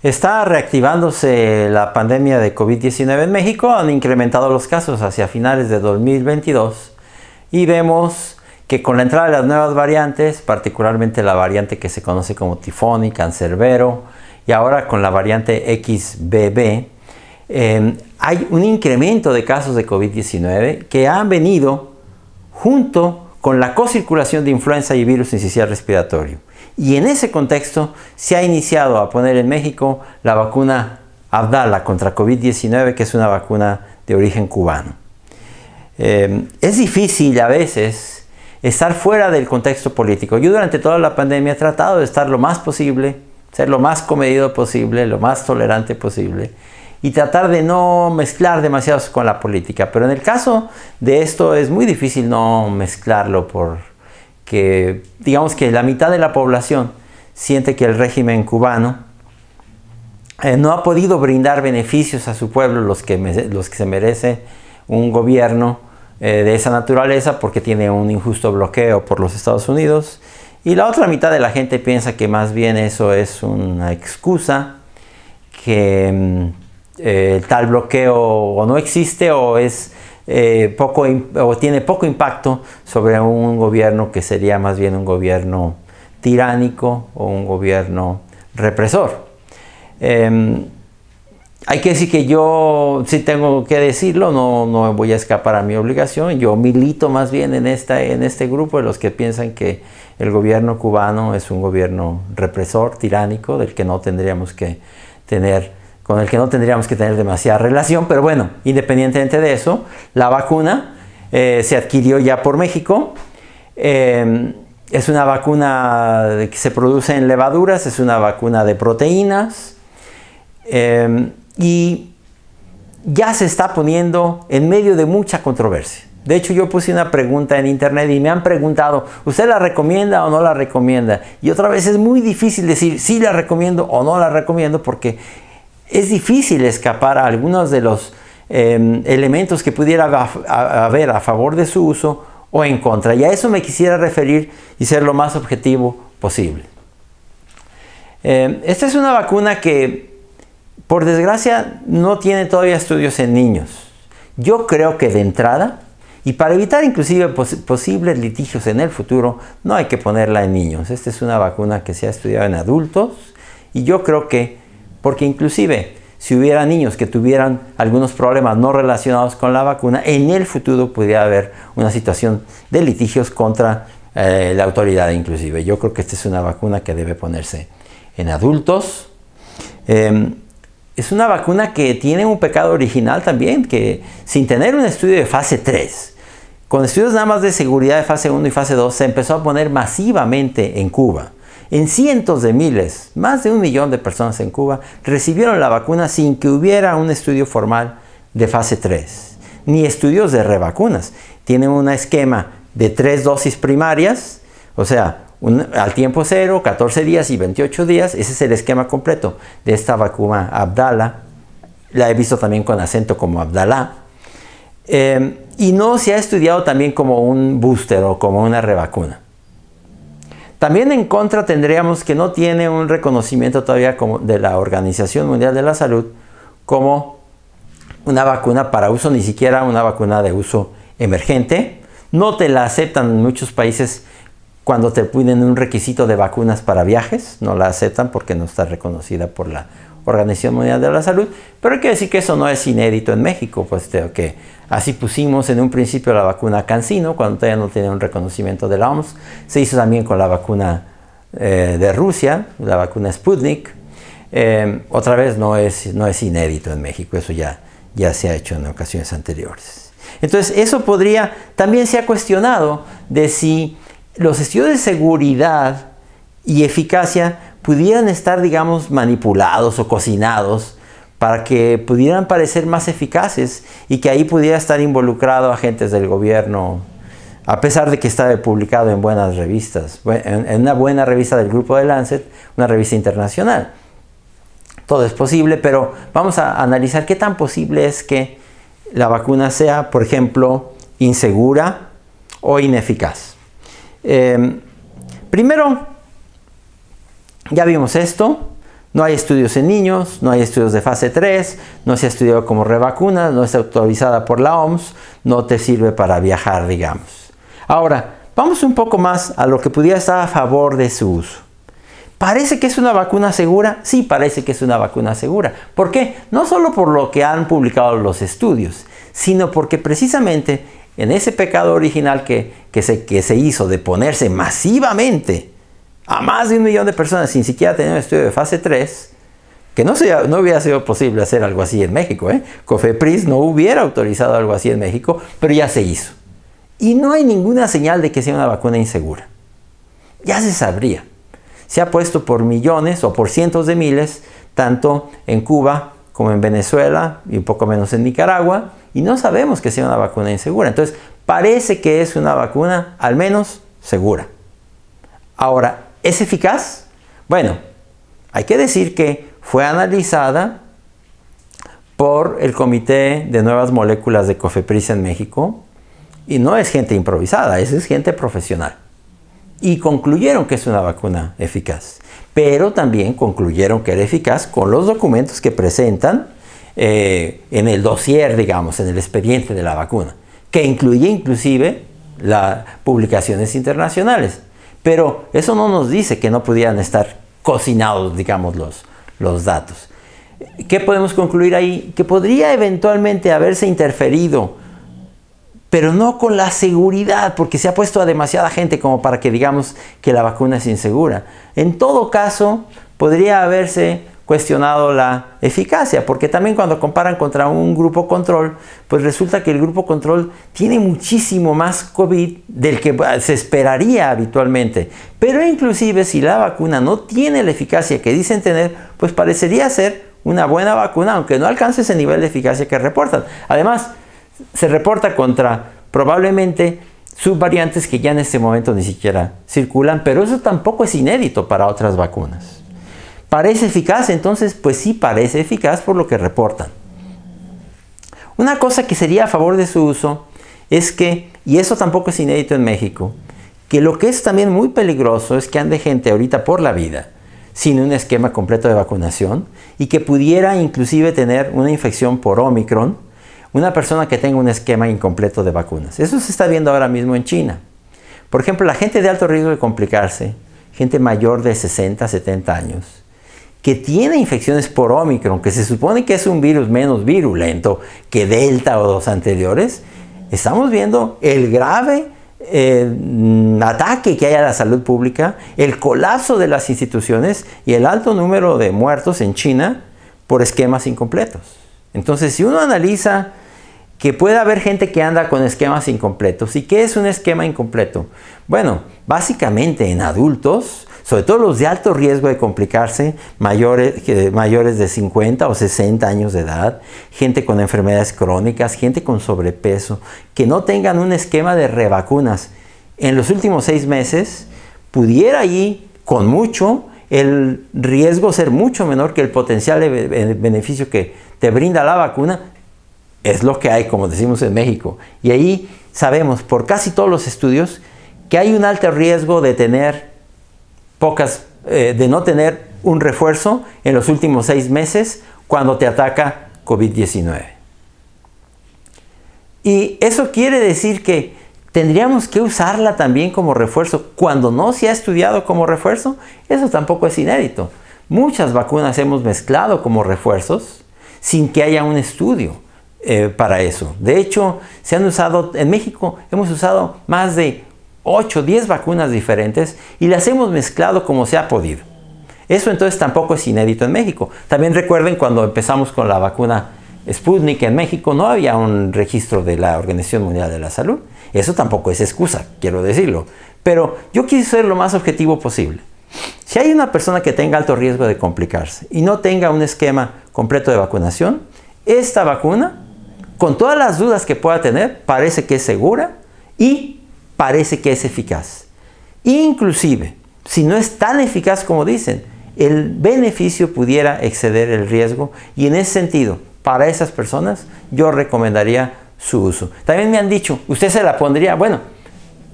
Está reactivándose la pandemia de COVID-19 en México, han incrementado los casos hacia finales de 2022 y vemos que con la entrada de las nuevas variantes, particularmente la variante que se conoce como tifón y cancerbero, y ahora con la variante XBB, em, hay un incremento de casos de COVID-19 que han venido junto con la cocirculación de influenza y virus incisional respiratorio. Y en ese contexto se ha iniciado a poner en México la vacuna Abdala contra COVID-19, que es una vacuna de origen cubano. Em, es difícil a veces estar fuera del contexto político. Yo durante toda la pandemia he tratado de estar lo más posible, ser lo más comedido posible, lo más tolerante posible y tratar de no mezclar demasiado con la política. Pero en el caso de esto es muy difícil no mezclarlo por que digamos que la mitad de la población siente que el régimen cubano eh, no ha podido brindar beneficios a su pueblo, los que, los que se merece un gobierno eh, de esa naturaleza, porque tiene un injusto bloqueo por los Estados Unidos. Y la otra mitad de la gente piensa que más bien eso es una excusa, que mm, eh, tal bloqueo o no existe o es eh, poco o tiene poco impacto sobre un gobierno que sería más bien un gobierno tiránico o un gobierno represor. Em, hay que decir que yo si tengo que decirlo, no, no, voy a escapar a mi obligación. Yo milito más bien en, esta, en este grupo de los que piensan que el gobierno cubano es un gobierno represor, tiránico, del que no tendríamos que tener con el que no tendríamos que tener demasiada relación, pero bueno, independientemente de eso, la vacuna eh, se adquirió ya por México. Eh, es una vacuna que se produce en levaduras, es una vacuna de proteínas eh, y ya se está poniendo en medio de mucha controversia. De hecho, yo puse una pregunta en internet y me han preguntado, ¿usted la recomienda o no la recomienda? Y otra vez es muy difícil decir si la recomiendo o no la recomiendo porque es difícil escapar a algunos de los em, elementos que pudiera haber a favor de su uso o en contra. Y a eso me quisiera referir y ser lo más objetivo posible. Em, esta es una vacuna que, por desgracia, no tiene todavía estudios en niños. Yo creo que de entrada, y para evitar inclusive posibles litigios en el futuro, no hay que ponerla en niños. Esta es una vacuna que se ha estudiado en adultos y yo creo que porque inclusive si hubiera niños que tuvieran algunos problemas no relacionados con la vacuna, en el futuro podría haber una situación de litigios contra eh, la autoridad inclusive. Yo creo que esta es una vacuna que debe ponerse en adultos. Em, es una vacuna que tiene un pecado original también, que sin tener un estudio de fase 3, con estudios nada más de seguridad de fase 1 y fase 2, se empezó a poner masivamente en Cuba en cientos de miles, más de un millón de personas en Cuba, recibieron la vacuna sin que hubiera un estudio formal de fase 3, ni estudios de revacunas. Tienen un esquema de tres dosis primarias, o sea, al tiempo cero, 14 días y 28 días, ese es el esquema completo de esta vacuna Abdala. La he visto también con acento como Abdala. Eh, y no se ha estudiado también como un booster o como una revacuna. También en contra tendríamos que no tiene un reconocimiento todavía de la Organización Mundial de la Salud como una vacuna para uso, ni siquiera una vacuna de uso emergente. No te la aceptan en muchos países cuando te piden un requisito de vacunas para viajes, no la aceptan porque no está reconocida por la Organización Mundial de la Salud, pero hay que decir que eso no es inédito en México, pues que este, así pusimos en un principio la vacuna Cancino, cuando todavía no tenía un reconocimiento de la OMS, se hizo también con la vacuna eh, de Rusia, la vacuna Sputnik, eh, otra vez no es, inédito en México, eso ya, ya se ha hecho en ocasiones anteriores. Entonces eso podría, también se ha cuestionado de si los estudios de seguridad y eficacia pudieran estar, digamos, manipulados o cocinados para que pudieran parecer más eficaces y que ahí pudiera estar involucrado agentes del gobierno, a pesar de que estaba publicado en buenas revistas, en una buena revista del grupo de Lancet, una revista internacional. Todo es posible, pero vamos a analizar qué tan posible es que la vacuna sea, por ejemplo, insegura o ineficaz. Em, primero, ya vimos esto. No hay estudios en niños, no hay estudios de fase 3, no se ha estudiado como revacuna, no está autorizada por la OMS, no te sirve para viajar, digamos. Ahora, vamos un poco más a lo que pudiera estar a favor de su uso. ¿Parece que es una vacuna segura? Sí, parece que es una vacuna segura. ¿Por qué? No solo por lo que han publicado los estudios, sino porque precisamente en ese pecado original que, que, se, que se hizo de ponerse masivamente a más de un millón de personas sin siquiera tener un estudio de fase 3, que no, no hubiera sido posible hacer algo así en México. ¿eh? Cofepris no hubiera autorizado algo así en México, pero ya se hizo. Y no hay ninguna señal de que sea una vacuna insegura. Ya se sabría. Se ha puesto por millones o por cientos de miles, tanto en Cuba como en Venezuela y un poco menos en Nicaragua, y no sabemos que sea una vacuna insegura. Entonces, parece que es una vacuna al menos segura. Ahora, ¿Es eficaz? Bueno, hay que decir que fue analizada por el Comité de Nuevas Moléculas de Cofepris en México y no es gente improvisada, es gente profesional. Y concluyeron que es una vacuna eficaz, pero también concluyeron que era eficaz con los documentos que presentan eh, en el dossier, digamos, en el expediente de la vacuna, que incluye inclusive las publicaciones internacionales. Pero eso no nos dice que no pudieran estar cocinados, digamos, los, los datos. ¿Qué podemos concluir ahí? Que podría eventualmente haberse interferido, pero no con la seguridad, porque se ha puesto a demasiada gente como para que digamos que la vacuna es insegura. En todo caso, podría haberse cuestionado la eficacia, porque también cuando comparan contra un grupo control, pues resulta que el grupo control tiene muchísimo más COVID del que ah, se esperaría habitualmente. Pero inclusive si la vacuna no tiene la eficacia que dicen tener, pues parecería ser una buena vacuna, aunque no alcance ese nivel de eficacia que reportan. Además, se reporta contra probablemente subvariantes que ya en este momento ni siquiera circulan, pero eso tampoco es inédito para otras vacunas. ¿Parece eficaz? Entonces, pues sí, parece eficaz por lo que reportan. Una cosa que sería a favor de su uso es que, y eso tampoco es inédito en México, que lo que es también muy peligroso es que ande gente ahorita por la vida sin un esquema completo de vacunación y que pudiera inclusive tener una infección por Omicron, una persona que tenga un esquema incompleto de vacunas. Eso se está viendo ahora mismo en China. Por ejemplo, la gente de alto riesgo de complicarse, gente mayor de 60, 70 años, que tiene infecciones por Omicron, que se supone que es un virus menos virulento que Delta o dos anteriores, estamos viendo el grave eh, ataque que hay a la salud pública, el colapso de las instituciones y el alto número de muertos en China por esquemas incompletos. Entonces, si uno analiza que puede haber gente que anda con esquemas incompletos, ¿y qué es un esquema incompleto? Bueno, básicamente en adultos, sobre todo los de alto riesgo de complicarse, mayores, mayores de 50 o 60 años de edad, gente con enfermedades crónicas, gente con sobrepeso, que no tengan un esquema de revacunas. En los últimos seis meses, pudiera allí, con mucho, el riesgo ser mucho menor que el potencial de beneficio que te brinda la vacuna, es lo que hay, como decimos en México. Y ahí sabemos, por casi todos los estudios, que hay un alto riesgo de tener pocas eh, de no tener un refuerzo en los últimos seis meses cuando te ataca COVID-19. Y eso quiere decir que tendríamos que usarla también como refuerzo cuando no se ha estudiado como refuerzo. Eso tampoco es inédito. Muchas vacunas hemos mezclado como refuerzos sin que haya un estudio eh, para eso. De hecho, se han usado, en México hemos usado más de 8, 10 vacunas diferentes y las hemos mezclado como se ha podido. Eso entonces tampoco es inédito en México. También recuerden cuando empezamos con la vacuna Sputnik en México no había un registro de la Organización Mundial de la Salud. Eso tampoco es excusa, quiero decirlo. Pero yo quise ser lo más objetivo posible. Si hay una persona que tenga alto riesgo de complicarse y no tenga un esquema completo de vacunación, esta vacuna, con todas las dudas que pueda tener, parece que es segura y parece que es eficaz. Inclusive, si no es tan eficaz como dicen, el beneficio pudiera exceder el riesgo y en ese sentido, para esas personas, yo recomendaría su uso. También me han dicho, ¿usted se la pondría? Bueno,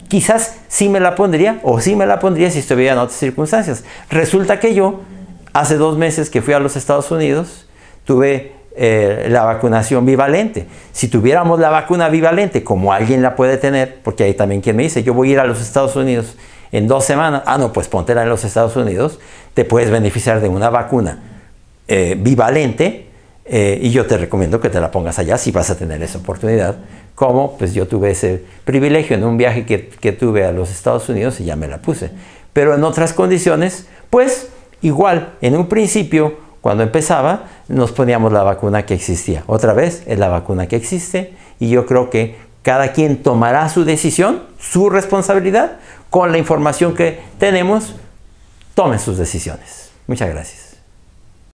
quizás sí me la pondría o sí me la pondría si estuviera en otras circunstancias. Resulta que yo, hace dos meses que fui a los Estados Unidos, tuve eh, la vacunación bivalente. Si tuviéramos la vacuna bivalente, como alguien la puede tener, porque hay también quien me dice, yo voy a ir a los Estados Unidos en dos semanas, ah, no, pues póntela en los Estados Unidos, te puedes beneficiar de una vacuna eh, bivalente eh, y yo te recomiendo que te la pongas allá si vas a tener esa oportunidad. Como pues yo tuve ese privilegio en un viaje que, que tuve a los Estados Unidos y ya me la puse. Pero en otras condiciones, pues igual, en un principio cuando empezaba, nos poníamos la vacuna que existía. Otra vez, es la vacuna que existe y yo creo que cada quien tomará su decisión, su responsabilidad, con la información que tenemos, tomen sus decisiones. Muchas gracias.